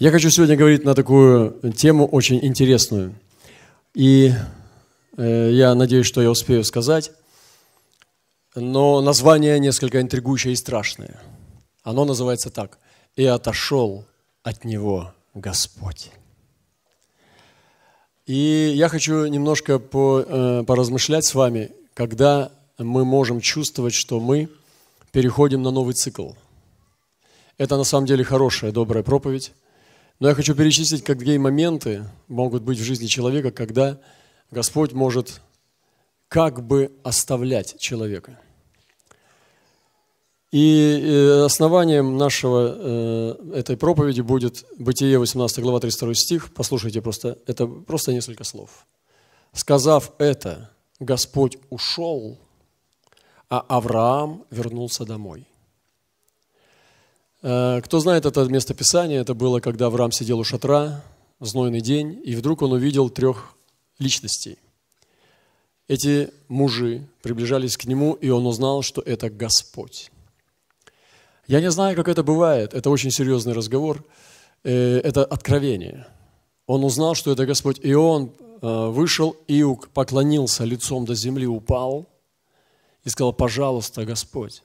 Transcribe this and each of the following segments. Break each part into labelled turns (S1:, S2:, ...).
S1: Я хочу сегодня говорить на такую тему очень интересную. И э, я надеюсь, что я успею сказать. Но название несколько интригующее и страшное. Оно называется так. «И отошел от него Господь». И я хочу немножко по, э, поразмышлять с вами, когда мы можем чувствовать, что мы переходим на новый цикл. Это на самом деле хорошая, добрая проповедь – но я хочу перечислить, какие моменты могут быть в жизни человека, когда Господь может как бы оставлять человека. И э, основанием нашего, э, этой проповеди будет Бытие 18 глава 32 стих. Послушайте просто, это просто несколько слов. «Сказав это, Господь ушел, а Авраам вернулся домой». Э, кто знает это местописание, это было, когда Авраам сидел у шатра знойный день, и вдруг он увидел трех личностей. Эти мужи приближались к нему, и он узнал, что это Господь. Я не знаю, как это бывает. Это очень серьезный разговор. Э, это откровение. Он узнал, что это Господь, и он э, вышел и поклонился лицом до земли, упал и сказал, пожалуйста, Господь,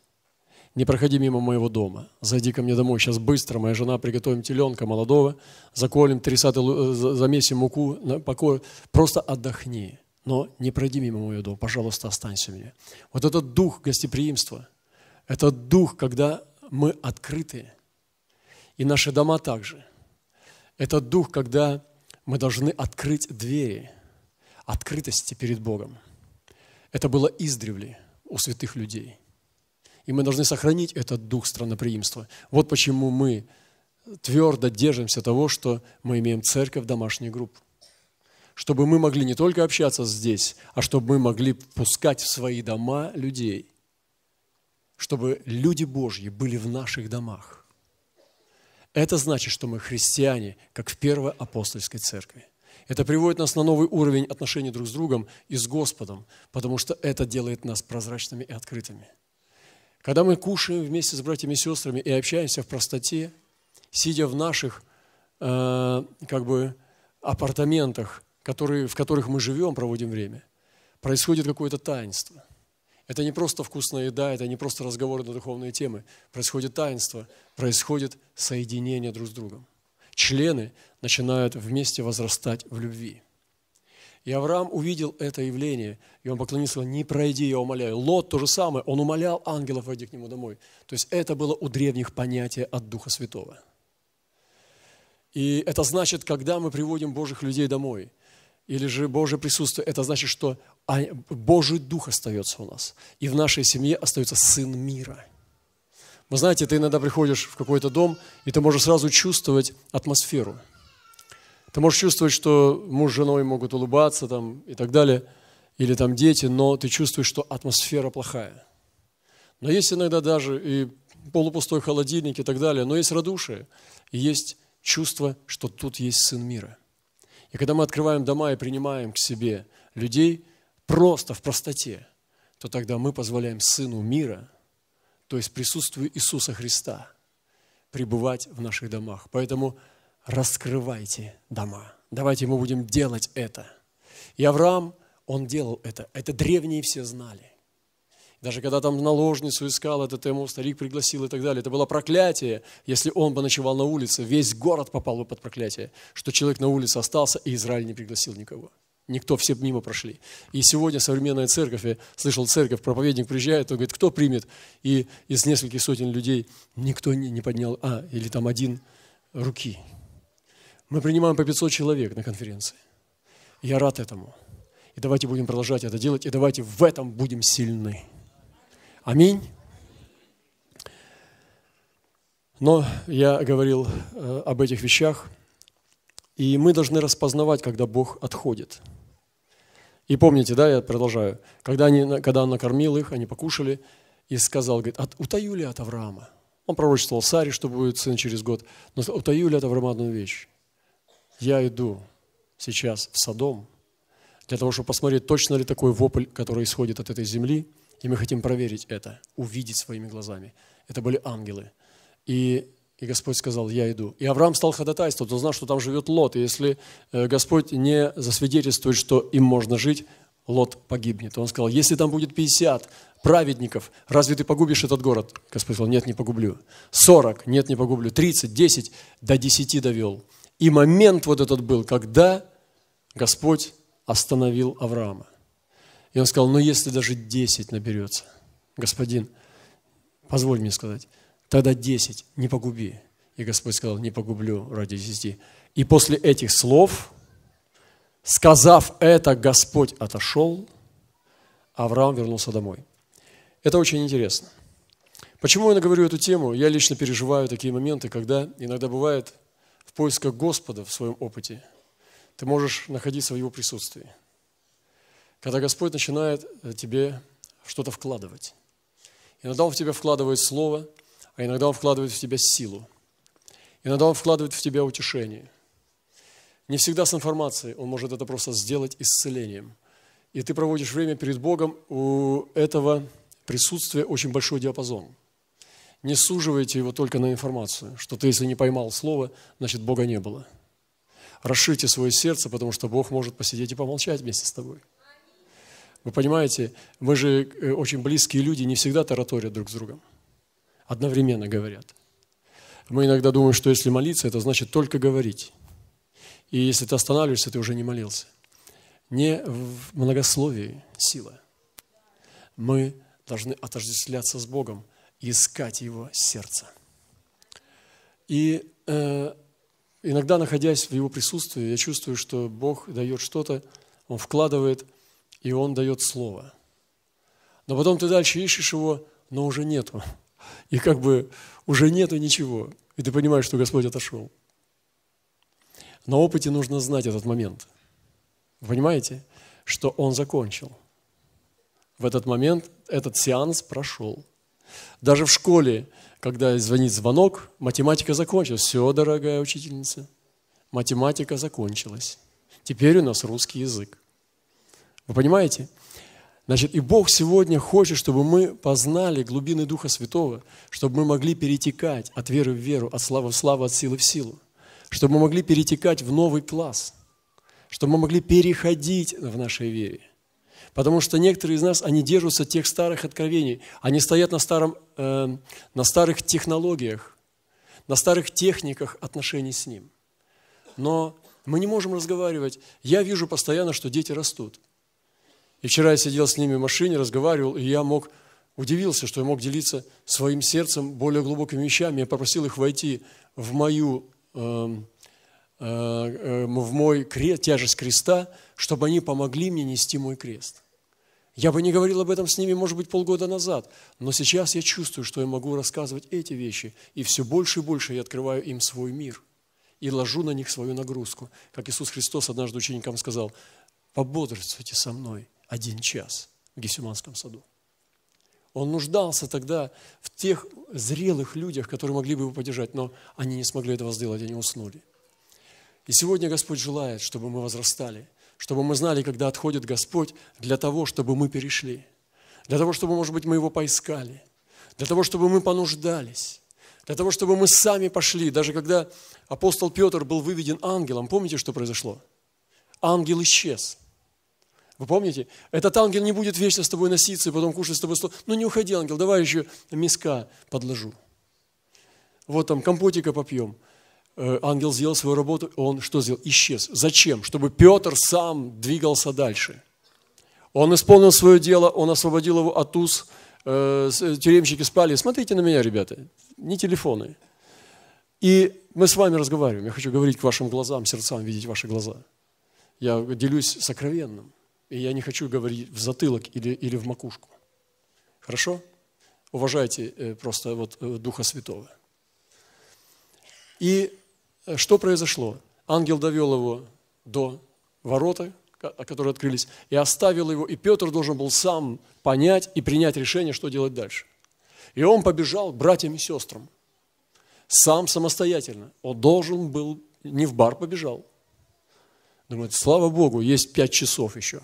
S1: не проходи мимо моего дома, зайди ко мне домой, сейчас быстро, моя жена, приготовим теленка молодого, заколем, трясаты, э, замесим муку, покой, просто отдохни, но не пройди мимо моего дома, пожалуйста, останься у меня. Вот этот дух гостеприимства, этот дух, когда мы открыты, и наши дома также. Этот дух, когда мы должны открыть двери открытости перед Богом. Это было издревле у святых людей – и мы должны сохранить этот дух страноприимства. Вот почему мы твердо держимся того, что мы имеем церковь домашних групп. Чтобы мы могли не только общаться здесь, а чтобы мы могли пускать в свои дома людей. Чтобы люди Божьи были в наших домах. Это значит, что мы христиане, как в первой апостольской церкви. Это приводит нас на новый уровень отношений друг с другом и с Господом, потому что это делает нас прозрачными и открытыми. Когда мы кушаем вместе с братьями и сестрами и общаемся в простоте, сидя в наших э, как бы апартаментах, которые, в которых мы живем, проводим время, происходит какое-то таинство. Это не просто вкусная еда, это не просто разговоры на духовные темы. Происходит таинство, происходит соединение друг с другом. Члены начинают вместе возрастать в любви. И Авраам увидел это явление, и он поклонился, не пройди, я умоляю. Лот то же самое, он умолял ангелов войти к нему домой. То есть это было у древних понятие от Духа Святого. И это значит, когда мы приводим Божьих людей домой, или же Божье присутствие, это значит, что а, Божий Дух остается у нас. И в нашей семье остается Сын мира. Вы знаете, ты иногда приходишь в какой-то дом, и ты можешь сразу чувствовать атмосферу – ты можешь чувствовать, что муж с женой могут улыбаться там, и так далее, или там дети, но ты чувствуешь, что атмосфера плохая. Но есть иногда даже и полупустой холодильник и так далее, но есть радушие, и есть чувство, что тут есть Сын мира. И когда мы открываем дома и принимаем к себе людей просто в простоте, то тогда мы позволяем Сыну мира, то есть присутствию Иисуса Христа, пребывать в наших домах. Поэтому – раскрывайте дома. Давайте мы будем делать это. И Авраам, он делал это. Это древние все знали. Даже когда там наложницу искал этот ему, старик пригласил и так далее. Это было проклятие. Если он бы ночевал на улице, весь город попал бы под проклятие, что человек на улице остался, и Израиль не пригласил никого. Никто, все мимо прошли. И сегодня современная церковь, я слышал церковь, проповедник приезжает, он говорит, кто примет? И из нескольких сотен людей никто не, не поднял, а, или там один руки. Мы принимаем по 500 человек на конференции. Я рад этому. И давайте будем продолжать это делать, и давайте в этом будем сильны. Аминь. Но я говорил э, об этих вещах, и мы должны распознавать, когда Бог отходит. И помните, да, я продолжаю, когда, они, когда он накормил их, они покушали, и сказал, говорит, от, утаю ли от Авраама? Он пророчествовал Саре, что будет сын через год, но утаю ли от Авраама одну вещь? я иду сейчас в Содом, для того, чтобы посмотреть, точно ли такой вопль, который исходит от этой земли, и мы хотим проверить это, увидеть своими глазами. Это были ангелы. И, и Господь сказал, я иду. И Авраам стал ходатайствовать, он знал, что там живет Лот, и если э, Господь не засвидетельствует, что им можно жить, Лот погибнет. Он сказал, если там будет 50 праведников, разве ты погубишь этот город? Господь сказал, нет, не погублю. 40, нет, не погублю. 30, 10, до 10 довел. И момент вот этот был, когда Господь остановил Авраама. И он сказал, ну если даже 10 наберется, господин, позволь мне сказать, тогда 10 не погуби. И Господь сказал, не погублю ради 10. И после этих слов, сказав это, Господь отошел, Авраам вернулся домой. Это очень интересно. Почему я говорю эту тему? Я лично переживаю такие моменты, когда иногда бывает – поисках Господа в своем опыте, ты можешь находиться в Его присутствии. Когда Господь начинает э, тебе что-то вкладывать. Иногда Он в тебя вкладывает слово, а иногда Он вкладывает в тебя силу. Иногда Он вкладывает в тебя утешение. Не всегда с информацией Он может это просто сделать исцелением. И ты проводишь время перед Богом, у этого присутствия очень большой диапазон – не суживайте его только на информацию, что ты, если не поймал слово, значит, Бога не было. Расширьте свое сердце, потому что Бог может посидеть и помолчать вместе с тобой. Вы понимаете, мы же э, очень близкие люди, не всегда тараторят друг с другом. Одновременно говорят. Мы иногда думаем, что если молиться, это значит только говорить. И если ты останавливаешься, ты уже не молился. Не в многословии сила. Мы должны отождествляться с Богом – искать его сердце. И э, иногда, находясь в его присутствии, я чувствую, что Бог дает что-то, Он вкладывает, и Он дает слово. Но потом ты дальше ищешь его, но уже нету. И как бы уже нету ничего. И ты понимаешь, что Господь отошел. На опыте нужно знать этот момент. Вы понимаете, что Он закончил. В этот момент этот сеанс прошел. Даже в школе, когда звонит звонок, математика закончилась. Все, дорогая учительница, математика закончилась. Теперь у нас русский язык. Вы понимаете? Значит, и Бог сегодня хочет, чтобы мы познали глубины Духа Святого, чтобы мы могли перетекать от веры в веру, от славы в славу, от силы в силу, чтобы мы могли перетекать в новый класс, чтобы мы могли переходить в нашей вере – Потому что некоторые из нас, они держатся тех старых откровений, они стоят на, старом, э, на старых технологиях, на старых техниках отношений с Ним. Но мы не можем разговаривать. Я вижу постоянно, что дети растут. И вчера я сидел с ними в машине, разговаривал, и я мог удивился, что я мог делиться своим сердцем более глубокими вещами. Я попросил их войти в мою эм, э, э, в мой крест, тяжесть креста, чтобы они помогли мне нести мой крест. Я бы не говорил об этом с ними, может быть, полгода назад, но сейчас я чувствую, что я могу рассказывать эти вещи, и все больше и больше я открываю им свой мир и ложу на них свою нагрузку. Как Иисус Христос однажды ученикам сказал, пободрствуйте со мной один час в Гефсиманском саду. Он нуждался тогда в тех зрелых людях, которые могли бы его поддержать, но они не смогли этого сделать, они уснули. И сегодня Господь желает, чтобы мы возрастали – чтобы мы знали, когда отходит Господь, для того, чтобы мы перешли, для того, чтобы, может быть, мы Его поискали, для того, чтобы мы понуждались, для того, чтобы мы сами пошли. Даже когда апостол Петр был выведен ангелом, помните, что произошло? Ангел исчез. Вы помните? Этот ангел не будет вечно с тобой носиться и потом кушать с тобой стол. Ну не уходи, ангел, давай еще миска подложу. Вот там компотика попьем. Э, ангел сделал свою работу, он что сделал? Исчез. Зачем? Чтобы Петр сам двигался дальше. Он исполнил свое дело, он освободил его от уз, э, э, тюремщики спали. Смотрите на меня, ребята, не телефоны. И мы с вами разговариваем. Я хочу говорить к вашим глазам, сердцам, видеть ваши глаза. Я делюсь сокровенным. И я не хочу говорить в затылок или, или в макушку. Хорошо? Уважайте просто вот Духа Святого. И Э, что произошло? Ангел довел его до ворота, которые открылись, и оставил его, и Петр должен был сам понять и принять решение, что делать дальше. И он побежал к братьям и сестрам, сам самостоятельно. Он должен был, не в бар побежал. Думает, слава Богу, есть пять часов еще.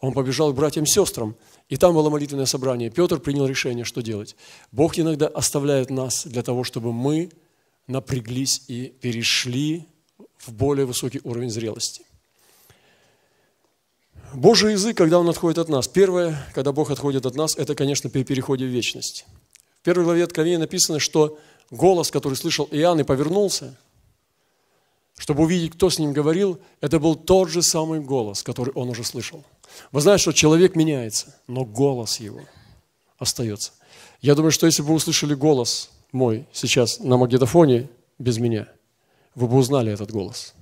S1: Он побежал к братьям и сестрам, и там было молитвенное собрание. Петр принял решение, что делать. Бог иногда оставляет нас для того, чтобы мы напряглись и перешли в более высокий уровень зрелости. Божий язык, когда он отходит от нас. Первое, когда Бог отходит от нас, это, конечно, при переходе в вечность. В первой главе Откровения написано, что голос, который слышал Иоанн и повернулся, чтобы увидеть, кто с ним говорил, это был тот же самый голос, который он уже слышал. Вы знаете, что человек меняется, но голос его остается. Я думаю, что если бы вы услышали голос мой сейчас на магнитофоне без меня, вы бы узнали этот голос.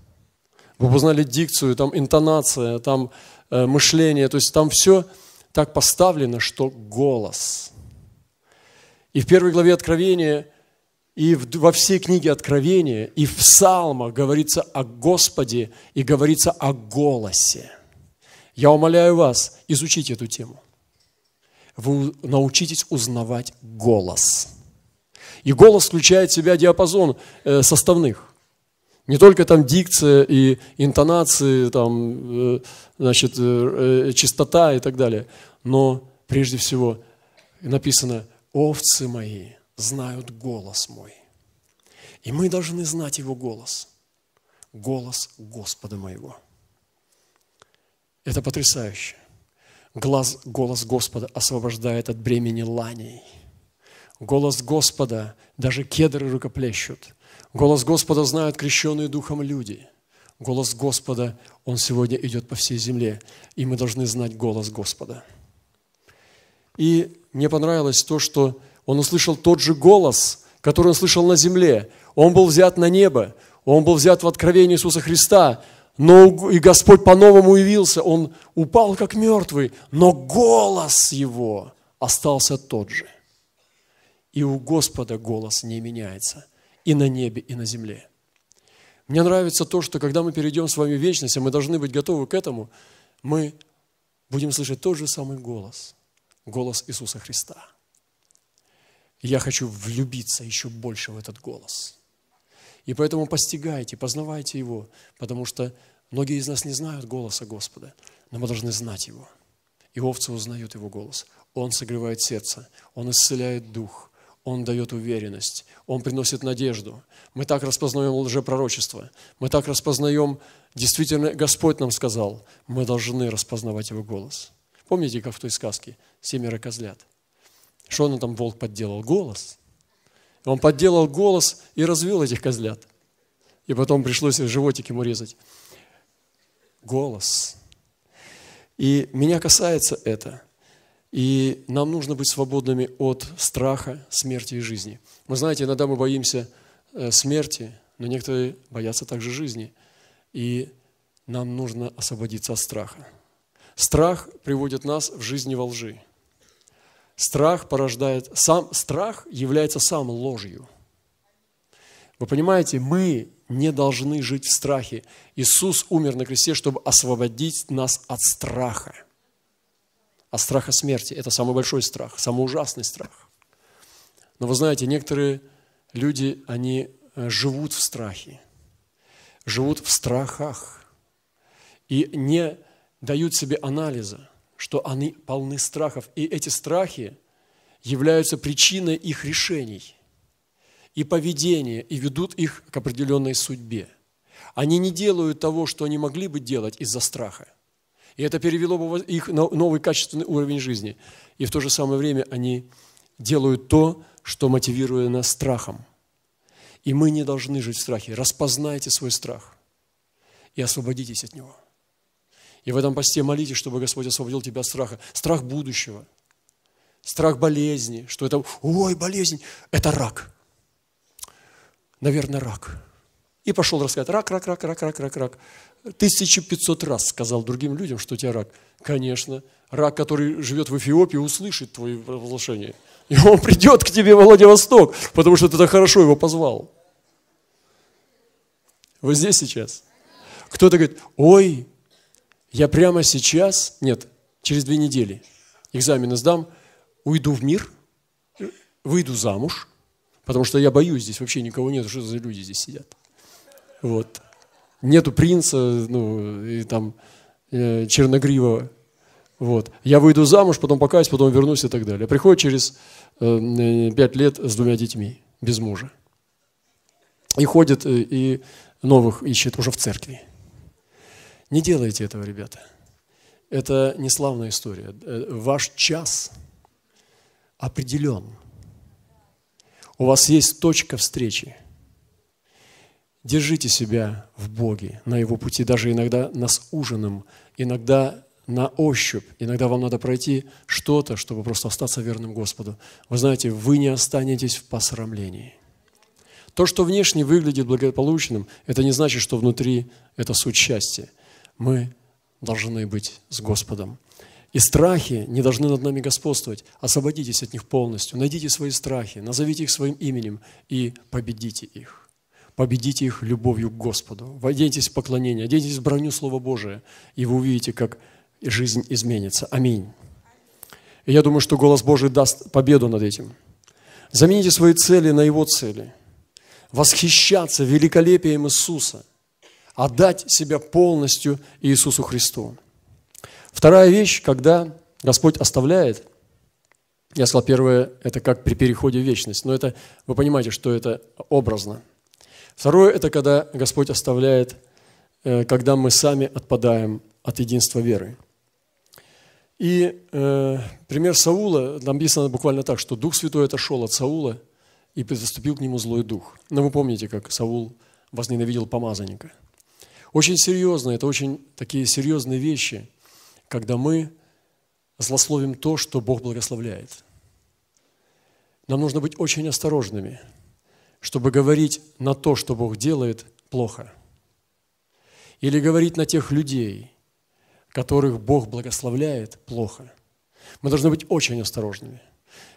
S1: Вы бы узнали дикцию, там интонация, там э, мышление, то есть там все так поставлено, что голос. И в первой главе Откровения, и в, во всей книге Откровения, и в Псалмах говорится о Господе и говорится о голосе. Я умоляю вас, изучите эту тему. Вы научитесь узнавать голос. И голос включает в себя диапазон э, составных. Не только там дикция и интонации, там, э, значит, э, чистота и так далее. Но прежде всего написано «Овцы мои знают голос мой». И мы должны знать Его голос. Голос Господа моего. Это потрясающе. Глаз, голос Господа освобождает от бремени ланей – Голос Господа даже кедры рукоплещут. Голос Господа знают крещенные духом люди. Голос Господа, он сегодня идет по всей земле, и мы должны знать голос Господа. И мне понравилось то, что он услышал тот же голос, который он слышал на земле. Он был взят на небо, он был взят в откровение Иисуса Христа, но и Господь по-новому явился, он упал как мертвый, но голос его остался тот же и у Господа голос не меняется и на небе, и на земле. Мне нравится то, что когда мы перейдем с вами в вечность, а мы должны быть готовы к этому, мы будем слышать тот же самый голос, голос Иисуса Христа. Я хочу влюбиться еще больше в этот голос. И поэтому постигайте, познавайте его, потому что многие из нас не знают голоса Господа, но мы должны знать его. И овцы узнают его голос. Он согревает сердце, он исцеляет дух – он дает уверенность, Он приносит надежду. Мы так распознаем лжепророчество, мы так распознаем, действительно, Господь нам сказал, мы должны распознавать Его голос. Помните, как в той сказке «Семеро козлят»? Что он там, волк, подделал? Голос. Он подделал голос и развел этих козлят. И потом пришлось животик ему резать. Голос. И меня касается это – и нам нужно быть свободными от страха, смерти и жизни. Вы знаете, иногда мы боимся э, смерти, но некоторые боятся также жизни. И нам нужно освободиться от страха. Страх приводит нас в жизни во лжи. Страх порождает... Сам страх является сам ложью. Вы понимаете, мы не должны жить в страхе. Иисус умер на кресте, чтобы освободить нас от страха а страха смерти. Это самый большой страх, самый ужасный страх. Но вы знаете, некоторые люди, они э, живут в страхе, живут в страхах и не дают себе анализа, что они полны страхов. И эти страхи являются причиной их решений и поведения, и ведут их к определенной судьбе. Они не делают того, что они могли бы делать из-за страха. И это перевело бы их на новый качественный уровень жизни. И в то же самое время они делают то, что мотивирует нас страхом. И мы не должны жить в страхе. Распознайте свой страх и освободитесь от него. И в этом посте молитесь, чтобы Господь освободил тебя от страха. Страх будущего, страх болезни, что это, ой, болезнь, это рак. Наверное, рак. И пошел рассказать, рак, рак, рак, рак, рак, рак, рак. 1500 раз сказал другим людям, что у тебя рак. Конечно, рак, который живет в Эфиопии, услышит твои возглашения. И он придет к тебе в Владивосток, потому что ты так хорошо его позвал. Вы здесь сейчас? Кто-то говорит, ой, я прямо сейчас, нет, через две недели экзамены сдам, уйду в мир, выйду замуж, потому что я боюсь, здесь вообще никого нет, что за люди здесь сидят. Вот нету принца, ну, и там э, черногривого. Вот. Я выйду замуж, потом покаюсь, потом вернусь и так далее. Приходит через э, пять лет с двумя детьми, без мужа. И ходит, э, и новых ищет уже в церкви. Не делайте этого, ребята. Это не славная история. Ваш час определен. У вас есть точка встречи – Держите себя в Боге, на Его пути, даже иногда нас ужином, иногда на ощупь. Иногда вам надо пройти что-то, чтобы просто остаться верным Господу. Вы знаете, вы не останетесь в посрамлении. То, что внешне выглядит благополучным, это не значит, что внутри это суть счастья. Мы должны быть с Господом. И страхи не должны над нами господствовать. Освободитесь от них полностью. Найдите свои страхи, назовите их своим именем и победите их победите их любовью к Господу. Оденьтесь в поклонение, оденьтесь в броню Слова Божия, и вы увидите, как жизнь изменится. Аминь. И я думаю, что голос Божий даст победу над этим. Замените свои цели на Его цели. Восхищаться великолепием Иисуса. Отдать себя полностью Иисусу Христу. Вторая вещь, когда Господь оставляет, я сказал, первое, это как при переходе в вечность. Но это, вы понимаете, что это образно – Второе – это когда Господь оставляет, э, когда мы сами отпадаем от единства веры. И э, пример Саула, там написано буквально так, что Дух Святой отошел от Саула, и приступил к нему злой дух. Но вы помните, как Саул возненавидел помазанника. Очень серьезно, это очень такие серьезные вещи, когда мы злословим то, что Бог благословляет. Нам нужно быть очень осторожными – чтобы говорить на то, что Бог делает, плохо. Или говорить на тех людей, которых Бог благословляет, плохо. Мы должны быть очень осторожными.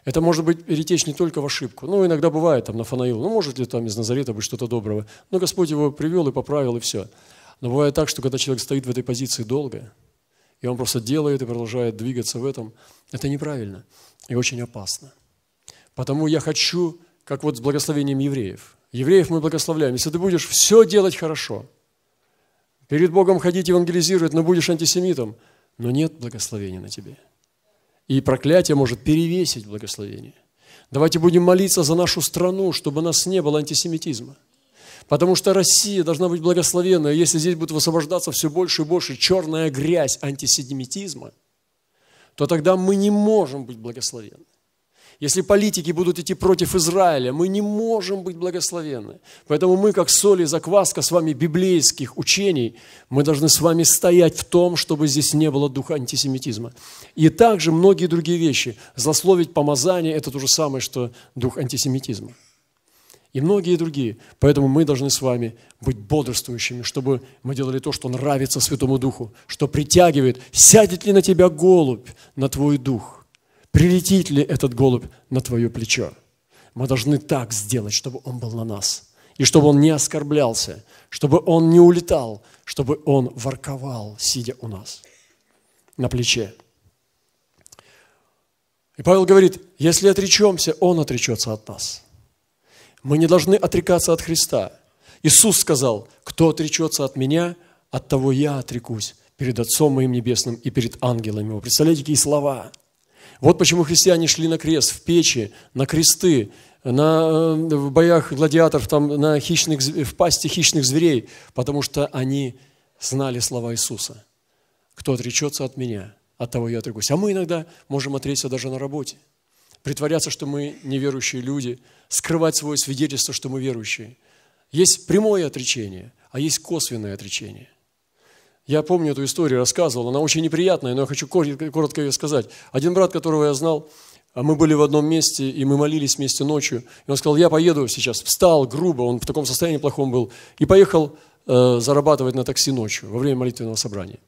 S1: Это может быть перетечь не только в ошибку. Ну, иногда бывает там на Нафанаил, ну, может ли там из Назарета быть что-то доброго. Но Господь его привел и поправил, и все. Но бывает так, что когда человек стоит в этой позиции долго, и он просто делает и продолжает двигаться в этом, это неправильно и очень опасно. Потому я хочу как вот с благословением евреев. Евреев мы благословляем. Если ты будешь все делать хорошо, перед Богом ходить евангелизировать, но будешь антисемитом, но нет благословения на тебе. И проклятие может перевесить благословение. Давайте будем молиться за нашу страну, чтобы у нас не было антисемитизма. Потому что Россия должна быть благословенной. если здесь будет высвобождаться все больше и больше черная грязь антисемитизма, то тогда мы не можем быть благословенны если политики будут идти против Израиля, мы не можем быть благословенны. Поэтому мы, как соль и закваска с вами библейских учений, мы должны с вами стоять в том, чтобы здесь не было духа антисемитизма. И также многие другие вещи. Злословить помазание – это то же самое, что дух антисемитизма. И многие другие. Поэтому мы должны с вами быть бодрствующими, чтобы мы делали то, что нравится Святому Духу, что притягивает. Сядет ли на тебя голубь, на твой дух? прилетит ли этот голубь на твое плечо. Мы должны так сделать, чтобы он был на нас, и чтобы он не оскорблялся, чтобы он не улетал, чтобы он ворковал, сидя у нас на плече. И Павел говорит, если отречемся, он отречется от нас. Мы не должны отрекаться от Христа. Иисус сказал, кто отречется от меня, от того я отрекусь перед Отцом моим Небесным и перед ангелами. Вы представляете, какие слова? Вот почему христиане шли на крест, в печи, на кресты, на, э, в боях гладиаторов, там, на хищных, в пасти хищных зверей, потому что они знали слова Иисуса. Кто отречется от меня, от того я отрекусь. А мы иногда можем отречься даже на работе. Притворяться, что мы неверующие люди, скрывать свое свидетельство, что мы верующие. Есть прямое отречение, а есть косвенное отречение. Я помню эту историю, рассказывал, она очень неприятная, но я хочу коротко ее сказать. Один брат, которого я знал, а мы были в одном месте, и мы молились вместе ночью. И он сказал, я поеду сейчас. Встал грубо, он в таком состоянии плохом был, и поехал э, зарабатывать на такси ночью во время молитвенного собрания.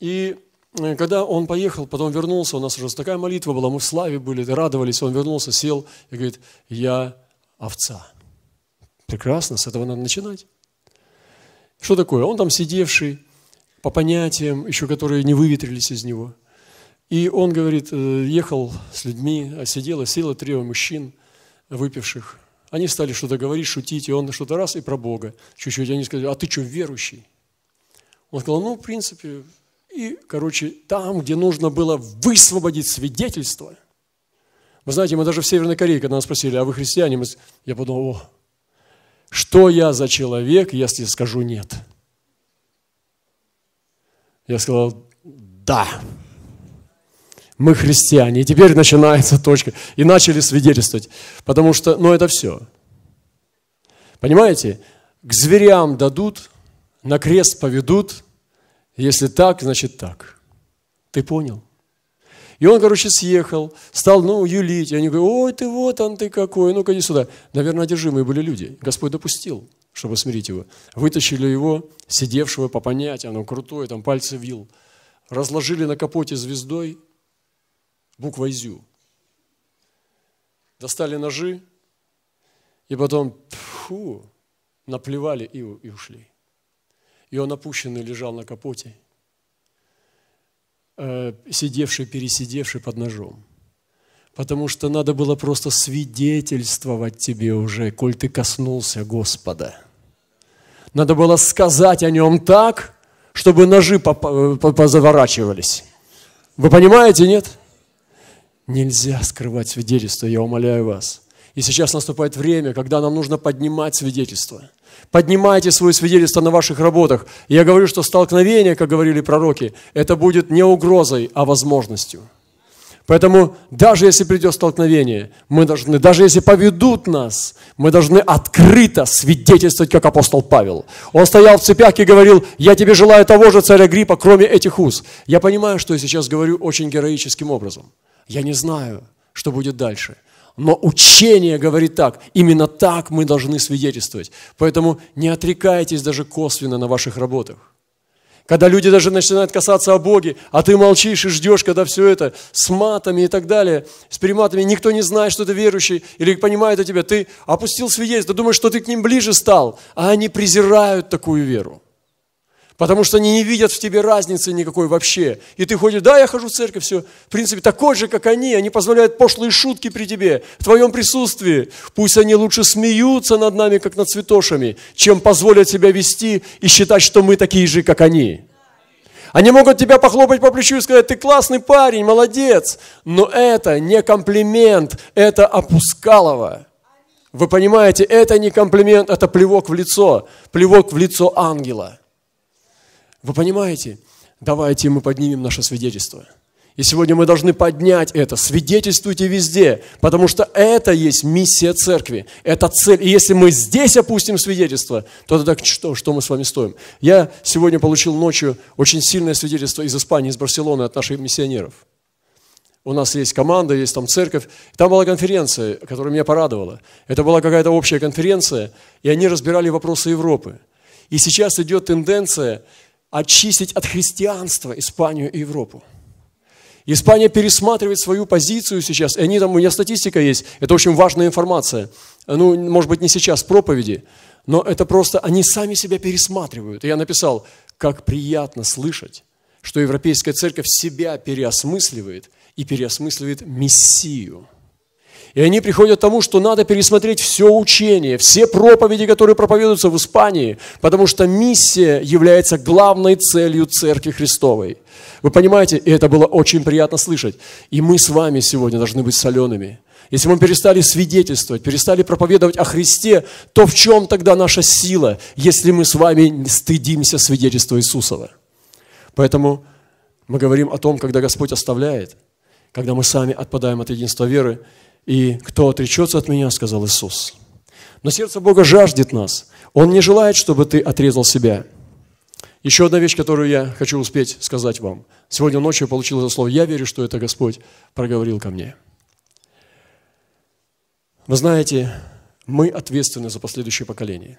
S1: И э, когда он поехал, потом вернулся, у нас уже такая молитва была, мы в славе были, радовались, он вернулся, сел и говорит, я овца. Прекрасно, с этого надо начинать. Что такое? Он там сидевший, по понятиям, еще которые не выветрились из него. И он, говорит, э, ехал с людьми, а сидело, село трио мужчин, выпивших. Они стали что-то говорить, шутить, и он что-то раз, и про Бога. Чуть-чуть они сказали, а ты что, верующий? Он сказал, ну, в принципе, и, короче, там, где нужно было высвободить свидетельство. Вы знаете, мы даже в Северной Корее, когда нас спросили, а вы христиане? Я подумал, о, что я за человек, если скажу нет? Я сказал, да, мы христиане. И теперь начинается точка. И начали свидетельствовать. Потому что, ну это все. Понимаете? К зверям дадут, на крест поведут. Если так, значит так. Ты понял? И он, короче, съехал, стал, ну, юлить. И они говорят, ой, ты вот он, ты какой, ну-ка иди сюда. Наверное, одержимые были люди. Господь допустил, чтобы смирить его. Вытащили его, сидевшего по понятиям, он крутой, там пальцы вил. Разложили на капоте звездой буквой «Зю». Достали ножи, и потом, фу, наплевали и, и ушли. И он опущенный лежал на капоте – Э, сидевший, пересидевший под ножом. Потому что надо было просто свидетельствовать тебе уже, коль ты коснулся Господа. Надо было сказать о нем так, чтобы ножи э, позаворачивались. Вы понимаете, нет? Нельзя скрывать свидетельство, я умоляю вас. И сейчас наступает время, когда нам нужно поднимать свидетельство. Поднимайте свое свидетельство на ваших работах. Я говорю, что столкновение, как говорили пророки, это будет не угрозой, а возможностью. Поэтому даже если придет столкновение, мы должны, даже если поведут нас, мы должны открыто свидетельствовать, как апостол Павел. Он стоял в цепях и говорил, я тебе желаю того же, царя Гриппа, кроме этих уз. Я понимаю, что я сейчас говорю очень героическим образом. Я не знаю, что будет дальше – но учение говорит так, именно так мы должны свидетельствовать. Поэтому не отрекайтесь даже косвенно на ваших работах. Когда люди даже начинают касаться о Боге, а ты молчишь и ждешь, когда все это с матами и так далее, с приматами, никто не знает, что ты верующий или понимает о тебе, ты опустил свидетельство, думаешь, что ты к ним ближе стал, а они презирают такую веру. Потому что они не видят в тебе разницы никакой вообще. И ты ходишь, да, я хожу в церковь, все. В принципе, такой же, как они. Они позволяют пошлые шутки при тебе, в твоем присутствии. Пусть они лучше смеются над нами, как над цветошами, чем позволят себя вести и считать, что мы такие же, как они. Они могут тебя похлопать по плечу и сказать, ты классный парень, молодец. Но это не комплимент, это опускалово. Вы понимаете, это не комплимент, это плевок в лицо. Плевок в лицо ангела. Вы понимаете? Давайте мы поднимем наше свидетельство. И сегодня мы должны поднять это. Свидетельствуйте везде, потому что это есть миссия церкви. Это цель. И если мы здесь опустим свидетельство, то тогда что, что мы с вами стоим? Я сегодня получил ночью очень сильное свидетельство из Испании, из Барселоны, от наших миссионеров. У нас есть команда, есть там церковь. Там была конференция, которая меня порадовала. Это была какая-то общая конференция, и они разбирали вопросы Европы. И сейчас идет тенденция, очистить от христианства Испанию и Европу. Испания пересматривает свою позицию сейчас, и они там, у меня статистика есть, это очень важная информация, ну, может быть, не сейчас проповеди, но это просто они сами себя пересматривают. И я написал, как приятно слышать, что Европейская Церковь себя переосмысливает и переосмысливает Мессию – и они приходят к тому, что надо пересмотреть все учение, все проповеди, которые проповедуются в Испании, потому что миссия является главной целью Церкви Христовой. Вы понимаете, и это было очень приятно слышать. И мы с вами сегодня должны быть солеными. Если мы перестали свидетельствовать, перестали проповедовать о Христе, то в чем тогда наша сила, если мы с вами стыдимся свидетельства Иисусова? Поэтому мы говорим о том, когда Господь оставляет, когда мы сами отпадаем от единства веры, и кто отречется от меня, сказал Иисус. Но сердце Бога жаждет нас. Он не желает, чтобы ты отрезал себя. Еще одна вещь, которую я хочу успеть сказать вам. Сегодня ночью я получил это слово. Я верю, что это Господь проговорил ко мне. Вы знаете, мы ответственны за последующее поколение.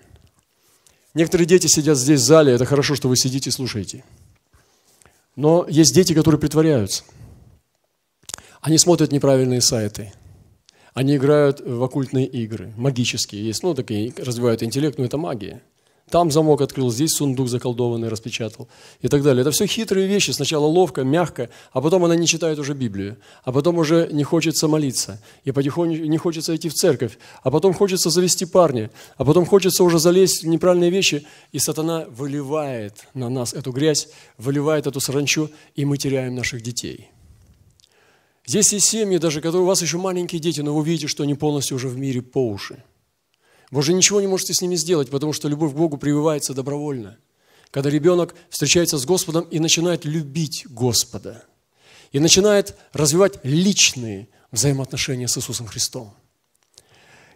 S1: Некоторые дети сидят здесь в зале, это хорошо, что вы сидите и слушаете. Но есть дети, которые притворяются. Они смотрят неправильные сайты. Они играют в оккультные игры, магические есть, ну, такие, развивают интеллект, но это магия. Там замок открыл, здесь сундук заколдованный распечатал и так далее. Это все хитрые вещи. Сначала ловко, мягко, а потом она не читает уже Библию, а потом уже не хочется молиться, и потихоньку не хочется идти в церковь, а потом хочется завести парня, а потом хочется уже залезть в неправильные вещи, и сатана выливает на нас эту грязь, выливает эту саранчу, и мы теряем наших детей. Здесь есть семьи, даже которые у вас еще маленькие дети, но вы увидите, что они полностью уже в мире по уши. Вы уже ничего не можете с ними сделать, потому что любовь к Богу прививается добровольно. Когда ребенок встречается с Господом и начинает любить Господа, и начинает развивать личные взаимоотношения с Иисусом Христом.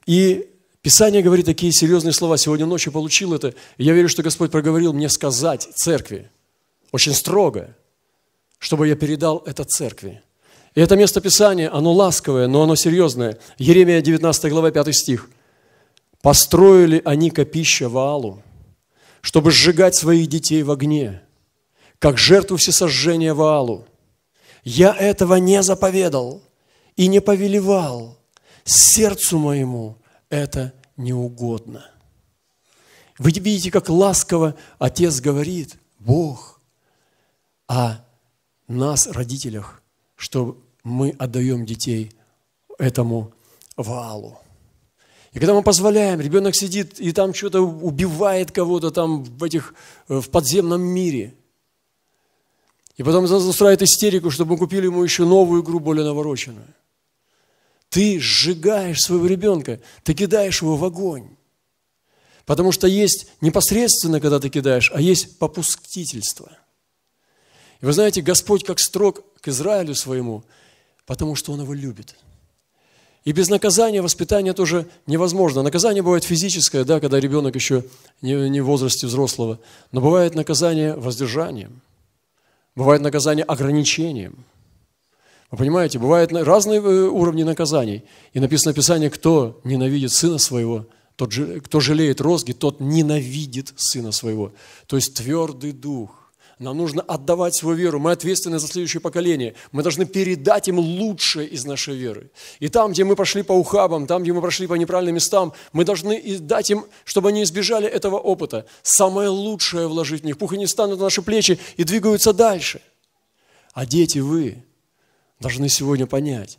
S1: И Писание говорит такие серьезные слова. Сегодня ночью получил это. И я верю, что Господь проговорил мне сказать церкви очень строго, чтобы я передал это церкви – и это место Писания, оно ласковое, но оно серьезное. Еремия 19 глава 5 стих. «Построили они копища Ваалу, чтобы сжигать своих детей в огне, как жертву всесожжения Ваалу. Я этого не заповедал и не повелевал. Сердцу моему это не угодно». Вы видите, как ласково Отец говорит, Бог, о нас, родителях, что мы отдаем детей этому валу. И когда мы позволяем, ребенок сидит и там что-то убивает кого-то там в этих, э, в подземном мире. И потом устраивает истерику, чтобы мы купили ему еще новую игру, более навороченную. Ты сжигаешь своего ребенка, ты кидаешь его в огонь. Потому что есть непосредственно, когда ты кидаешь, а есть попустительство. И вы знаете, Господь как строг к Израилю своему – потому что Он его любит. И без наказания воспитание тоже невозможно. Наказание бывает физическое, да, когда ребенок еще не, не в возрасте взрослого, но бывает наказание воздержанием, бывает наказание ограничением. Вы понимаете, бывают разные э, уровни наказаний. И написано в Писании, кто ненавидит сына своего, тот, кто жалеет розги, тот ненавидит сына своего. То есть твердый дух. Нам нужно отдавать свою веру. Мы ответственны за следующее поколение. Мы должны передать им лучшее из нашей веры. И там, где мы пошли по ухабам, там, где мы прошли по неправильным местам, мы должны дать им, чтобы они избежали этого опыта. Самое лучшее вложить в них. Пусть они станут на наши плечи и двигаются дальше. А дети вы должны сегодня понять,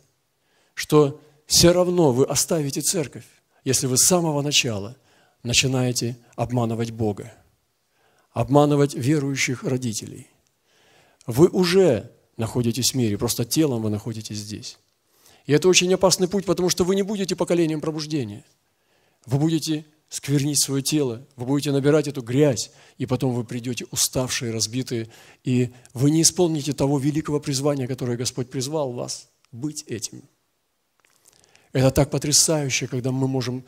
S1: что все равно вы оставите церковь, если вы с самого начала начинаете обманывать Бога обманывать верующих родителей. Вы уже находитесь в мире, просто телом вы находитесь здесь. И это очень опасный путь, потому что вы не будете поколением пробуждения. Вы будете сквернить свое тело, вы будете набирать эту грязь, и потом вы придете уставшие, разбитые, и вы не исполните того великого призвания, которое Господь призвал вас быть этим. Это так потрясающе, когда мы можем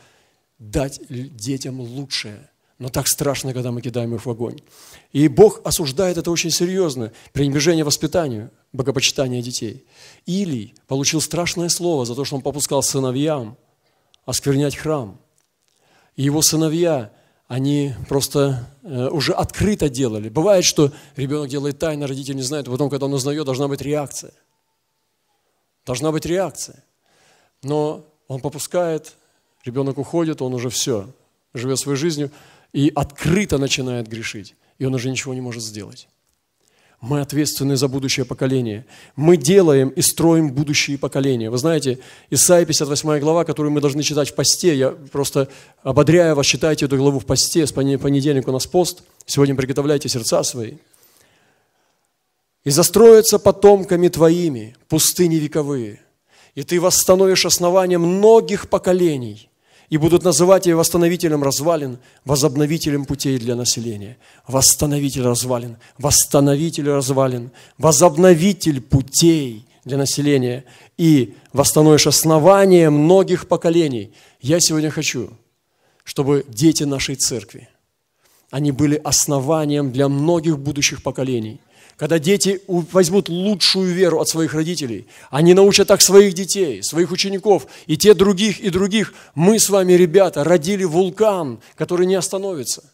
S1: дать детям лучшее – но так страшно, когда мы кидаем их в огонь. И Бог осуждает это очень серьезно, пренебрежение воспитанию, богопочитание детей. Илий получил страшное слово за то, что он попускал сыновьям осквернять храм. И его сыновья, они просто э, уже открыто делали. Бывает, что ребенок делает тайно, родитель не знает, а потом, когда он узнает, должна быть реакция. Должна быть реакция. Но он попускает, ребенок уходит, он уже все, живет своей жизнью и открыто начинает грешить, и он уже ничего не может сделать. Мы ответственны за будущее поколение. Мы делаем и строим будущие поколения. Вы знаете, Исаия 58 глава, которую мы должны читать в посте, я просто ободряю вас, читайте эту главу в посте, с понедельник у нас пост, сегодня приготовляйте сердца свои. «И застроятся потомками твоими пустыни вековые, и ты восстановишь основание многих поколений, и будут называть ее восстановителем развалин, возобновителем путей для населения. Восстановитель развалин, восстановитель развалин, возобновитель путей для населения. И восстановишь основание многих поколений. Я сегодня хочу, чтобы дети нашей церкви, они были основанием для многих будущих поколений – когда дети возьмут лучшую веру от своих родителей, они научат так своих детей, своих учеников, и те других, и других. Мы с вами, ребята, родили вулкан, который не остановится.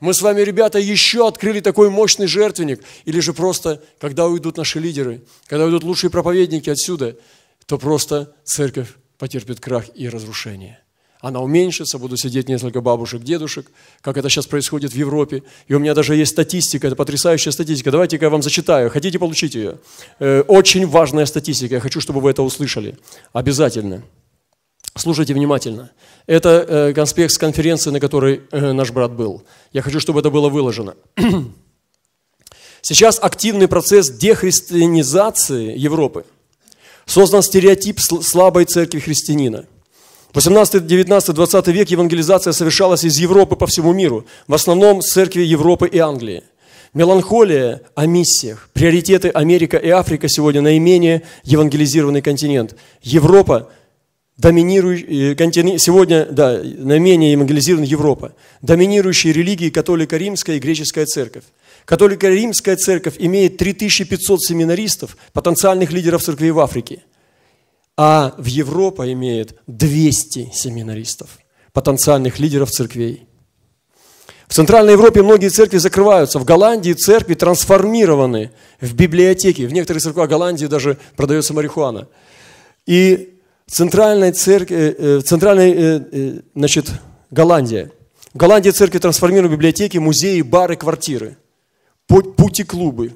S1: Мы с вами, ребята, еще открыли такой мощный жертвенник. Или же просто, когда уйдут наши лидеры, когда уйдут лучшие проповедники отсюда, то просто церковь потерпит крах и разрушение она уменьшится, буду сидеть несколько бабушек, дедушек, как это сейчас происходит в Европе. И у меня даже есть статистика, это потрясающая статистика. Давайте-ка я вам зачитаю, хотите получить ее? Э, очень важная статистика, я хочу, чтобы вы это услышали. Обязательно. Слушайте внимательно. Это э, конспект с конференции, на которой э, наш брат был. Я хочу, чтобы это было выложено. Сейчас активный процесс дехристианизации Европы. Создан стереотип слабой церкви христианина – 18, 19, 20 век евангелизация совершалась из Европы по всему миру, в основном с церкви Европы и Англии. Меланхолия о миссиях, приоритеты Америка и Африка сегодня наименее евангелизированный континент. Европа доминирующий, э, континент, сегодня, да, наименее евангелизирован Европа. Доминирующие религии Католика римская и греческая церковь. Католика римская церковь имеет 3500 семинаристов, потенциальных лидеров церкви в Африке а в Европа имеет 200 семинаристов, потенциальных лидеров церквей. В Центральной Европе многие церкви закрываются. В Голландии церкви трансформированы в библиотеки. В некоторых церквах Голландии даже продается марихуана. И Центральная церковь, э, э, центральная, э, значит, Голландия. В Голландии церкви трансформируют библиотеки, музеи, бары, квартиры, пути-клубы.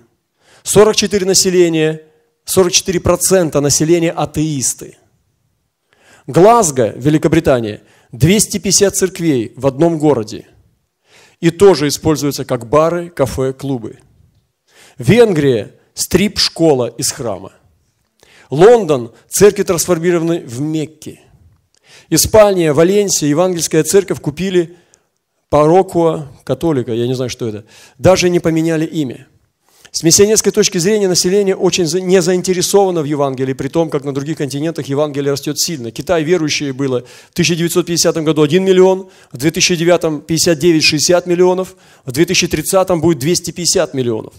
S1: 44 населения – 44% населения атеисты. Глазго, Великобритания, 250 церквей в одном городе. И тоже используются как бары, кафе, клубы. Венгрия – стрип-школа из храма. Лондон – церкви трансформированы в Мекки. Испания, Валенсия, Евангельская церковь купили Парокуа католика, я не знаю, что это. Даже не поменяли имя. С миссионерской точки зрения население очень не заинтересовано в Евангелии, при том, как на других континентах Евангелие растет сильно. Китай верующие было в 1950 году 1 миллион, в 2009 59-60 миллионов, в 2030 будет 250 миллионов.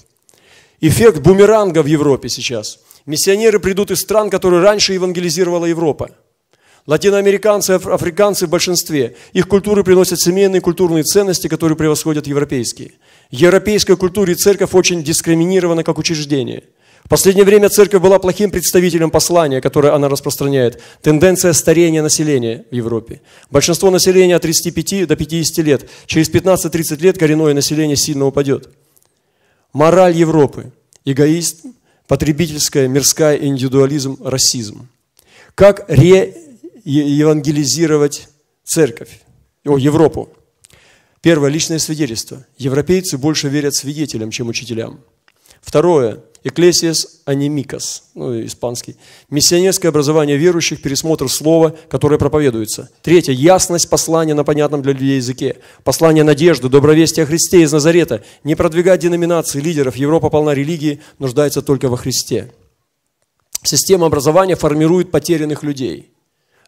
S1: Эффект бумеранга в Европе сейчас. Миссионеры придут из стран, которые раньше евангелизировала Европа. Латиноамериканцы, африканцы в большинстве. Их культуры приносят семейные культурные ценности, которые превосходят европейские европейской культуре церковь очень дискриминирована как учреждение. В последнее время церковь была плохим представителем послания, которое она распространяет. Тенденция старения населения в Европе. Большинство населения от 35 до 50 лет. Через 15-30 лет коренное население сильно упадет. Мораль Европы. Эгоизм, потребительская, мирская, индивидуализм, расизм. Как реевангелизировать церковь, о, Европу? Первое – личное свидетельство. Европейцы больше верят свидетелям, чем учителям. Второе – «Ecclesias анимикас», ну, испанский. Миссионерское образование верующих, пересмотр слова, которое проповедуется. Третье – ясность послания на понятном для людей языке. Послание надежды, добровестие о Христе из Назарета. Не продвигать деноминации лидеров. Европа полна религии, нуждается только во Христе. Система образования формирует потерянных людей –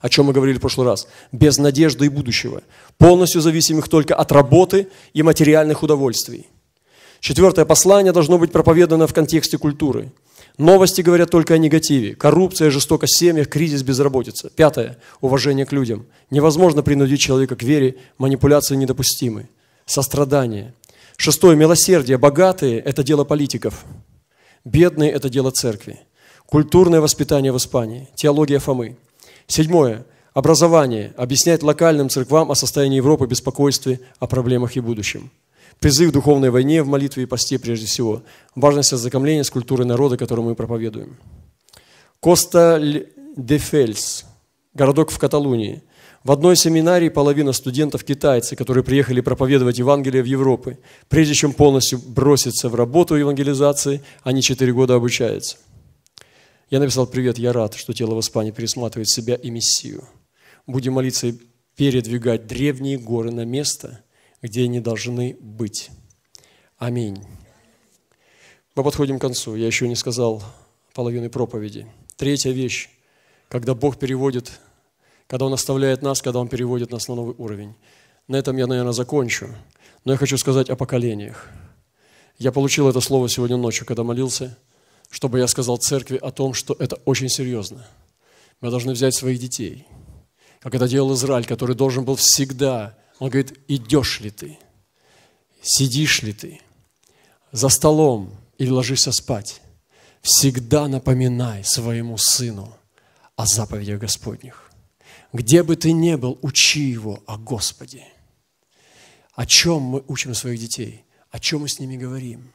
S1: о чем мы говорили в прошлый раз, без надежды и будущего, полностью зависимых только от работы и материальных удовольствий. Четвертое послание должно быть проповедано в контексте культуры. Новости говорят только о негативе. Коррупция, жестокость в семьях, кризис, безработица. Пятое. Уважение к людям. Невозможно принудить человека к вере, манипуляции недопустимы. Сострадание. Шестое. Милосердие. Богатые – это дело политиков. Бедные – это дело церкви. Культурное воспитание в Испании. Теология Фомы. Седьмое. Образование. Объяснять локальным церквам о состоянии Европы, беспокойстве, о проблемах и будущем. Призыв к духовной войне в молитве и посте прежде всего. Важность ознакомления с культурой народа, которую мы проповедуем. Коста де Фельс, городок в Каталунии. В одной семинарии половина студентов китайцы, которые приехали проповедовать Евангелие в Европу. Прежде чем полностью броситься в работу евангелизации, они четыре года обучаются. Я написал «Привет, я рад, что тело в Испании пересматривает себя и Мессию. Будем молиться и передвигать древние горы на место, где они должны быть. Аминь». Мы подходим к концу. Я еще не сказал половины проповеди. Третья вещь, когда Бог переводит, когда Он оставляет нас, когда Он переводит нас на новый уровень. На этом я, наверное, закончу. Но я хочу сказать о поколениях. Я получил это слово сегодня ночью, когда молился – чтобы я сказал церкви о том, что это очень серьезно. Мы должны взять своих детей, как это делал Израиль, который должен был всегда, он говорит, идешь ли ты, сидишь ли ты, за столом или ложишься спать, всегда напоминай своему сыну о заповедях Господних. Где бы ты ни был, учи его о Господе. О чем мы учим своих детей? О чем мы с ними говорим?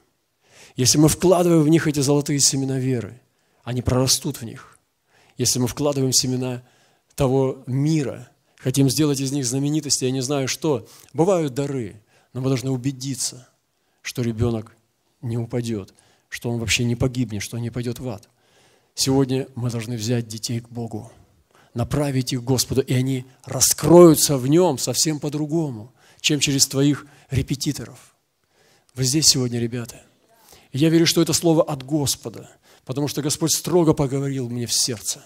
S1: Если мы вкладываем в них эти золотые семена веры, они прорастут в них. Если мы вкладываем семена того мира, хотим сделать из них знаменитости, я не знаю что, бывают дары, но мы должны убедиться, что ребенок не упадет, что он вообще не погибнет, что он не пойдет в ад. Сегодня мы должны взять детей к Богу, направить их к Господу, и они раскроются в нем совсем по-другому, чем через твоих репетиторов. Вы здесь сегодня, ребята – я верю, что это слово от Господа, потому что Господь строго поговорил мне в сердце.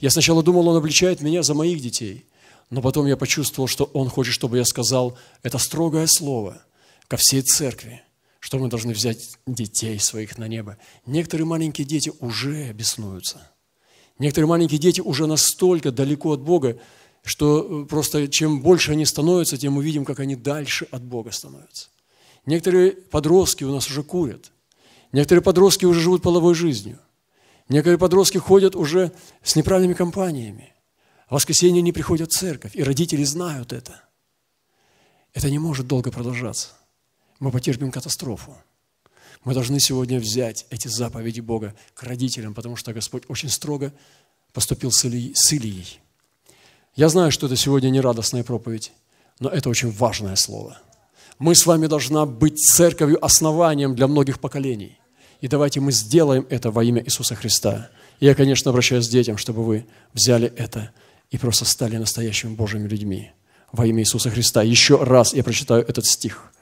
S1: Я сначала думал, Он обличает меня за моих детей, но потом я почувствовал, что Он хочет, чтобы я сказал это строгое слово ко всей церкви, что мы должны взять детей своих на небо. Некоторые маленькие дети уже беснуются. Некоторые маленькие дети уже настолько далеко от Бога, что э, просто чем больше они становятся, тем мы видим, как они дальше от Бога становятся. Некоторые подростки у нас уже курят – Некоторые подростки уже живут половой жизнью. Некоторые подростки ходят уже с неправильными компаниями. В воскресенье не приходят в церковь, и родители знают это. Это не может долго продолжаться. Мы потерпим катастрофу. Мы должны сегодня взять эти заповеди Бога к родителям, потому что Господь очень строго поступил с, Ильи, Ильей. Я знаю, что это сегодня не радостная проповедь, но это очень важное слово – мы с вами должна быть церковью основанием для многих поколений. И давайте мы сделаем это во имя Иисуса Христа. И я, конечно, обращаюсь к детям, чтобы вы взяли это и просто стали настоящими Божьими людьми во имя Иисуса Христа. Еще раз я прочитаю этот стих.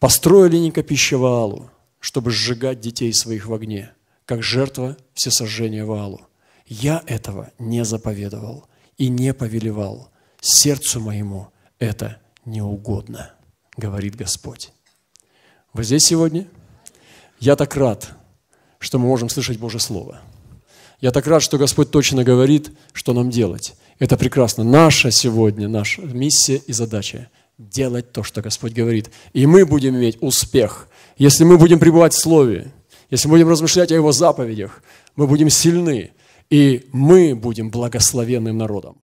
S1: «Построили никопище Ваалу, чтобы сжигать детей своих в огне, как жертва всесожжения Ваалу. Я этого не заповедовал и не повелевал. Сердцу моему это неугодно» говорит Господь. Вы здесь сегодня? Я так рад, что мы можем слышать Божье Слово. Я так рад, что Господь точно говорит, что нам делать. Это прекрасно. Наша сегодня, наша миссия и задача – делать то, что Господь говорит. И мы будем иметь успех, если мы будем пребывать в Слове, если мы будем размышлять о Его заповедях, мы будем сильны, и мы будем благословенным народом.